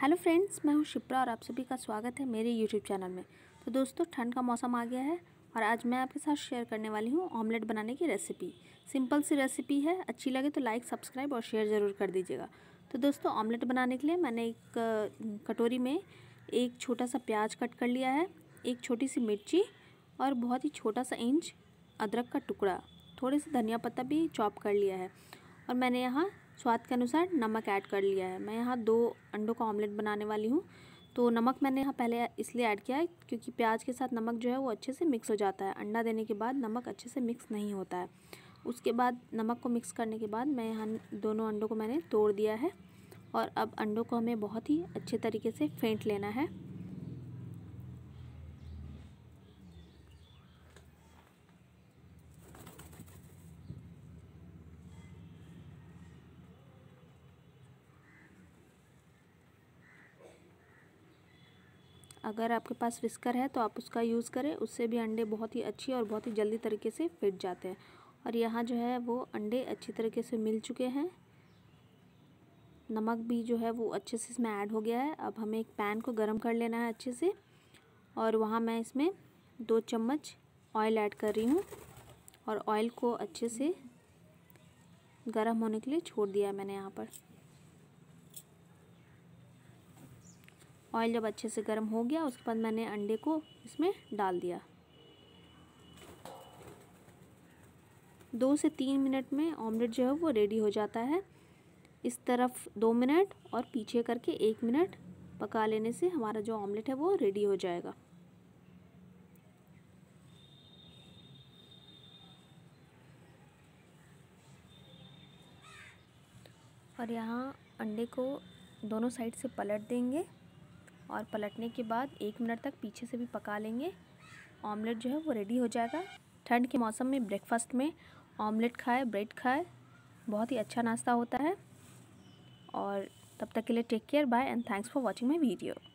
hello friends मैं हूं शिप्रा और आप सभी का स्वागत है मेरे यूट्यूब चैनल में तो दोस्तों ठंड का मौसम आ गया है और आज मैं आपके साथ शेयर करने वाली हूं ऑमलेट बनाने की रेसिपी सिंपल सी रेसिपी है अच्छी लगे तो लाइक सब्सक्राइब और शेयर ज़रूर कर दीजिएगा तो दोस्तों ऑमलेट बनाने के लिए मैंने एक कटोरी में एक छोटा सा प्याज कट कर लिया है एक छोटी सी मिर्ची और बहुत ही छोटा सा इंच अदरक का टुकड़ा थोड़े से धनिया पत्ता भी चॉप कर लिया है और मैंने यहाँ स्वाद के अनुसार नमक ऐड कर लिया है मैं यहाँ दो अंडों का ऑमलेट बनाने वाली हूँ तो नमक मैंने यहाँ पहले इसलिए ऐड किया है क्योंकि प्याज के साथ नमक जो है वो अच्छे से मिक्स हो जाता है अंडा देने के बाद नमक अच्छे से मिक्स नहीं होता है उसके बाद नमक को मिक्स करने के बाद मैं यहाँ दोनों अंडों को मैंने तोड़ दिया है और अब अंडों को हमें बहुत ही अच्छे तरीके से फेंट लेना है अगर आपके पास विस्कर है तो आप उसका यूज़ करें उससे भी अंडे बहुत ही अच्छी और बहुत ही जल्दी तरीके से फिट जाते हैं और यहाँ जो है वो अंडे अच्छी तरीके से मिल चुके हैं नमक भी जो है वो अच्छे से इसमें ऐड हो गया है अब हमें एक पैन को गर्म कर लेना है अच्छे से और वहाँ मैं इसमें दो चम्मच ऑयल ऐड कर रही हूँ और ऑयल को अच्छे से गर्म होने के लिए छोड़ दिया है मैंने यहाँ पर ऑयल जब अच्छे से गर्म हो गया उसके बाद मैंने अंडे को इसमें डाल दिया दो से तीन मिनट में ऑमलेट जो है वो रेडी हो जाता है इस तरफ दो मिनट और पीछे करके एक मिनट पका लेने से हमारा जो ऑमलेट है वो रेडी हो जाएगा और यहाँ अंडे को दोनों साइड से पलट देंगे और पलटने के बाद एक मिनट तक पीछे से भी पका लेंगे ऑमलेट जो है वो रेडी हो जाएगा ठंड के मौसम में ब्रेकफास्ट में ऑमलेट खाए ब्रेड खाए बहुत ही अच्छा नाश्ता होता है और तब तक के लिए take care bye and thanks for watching my video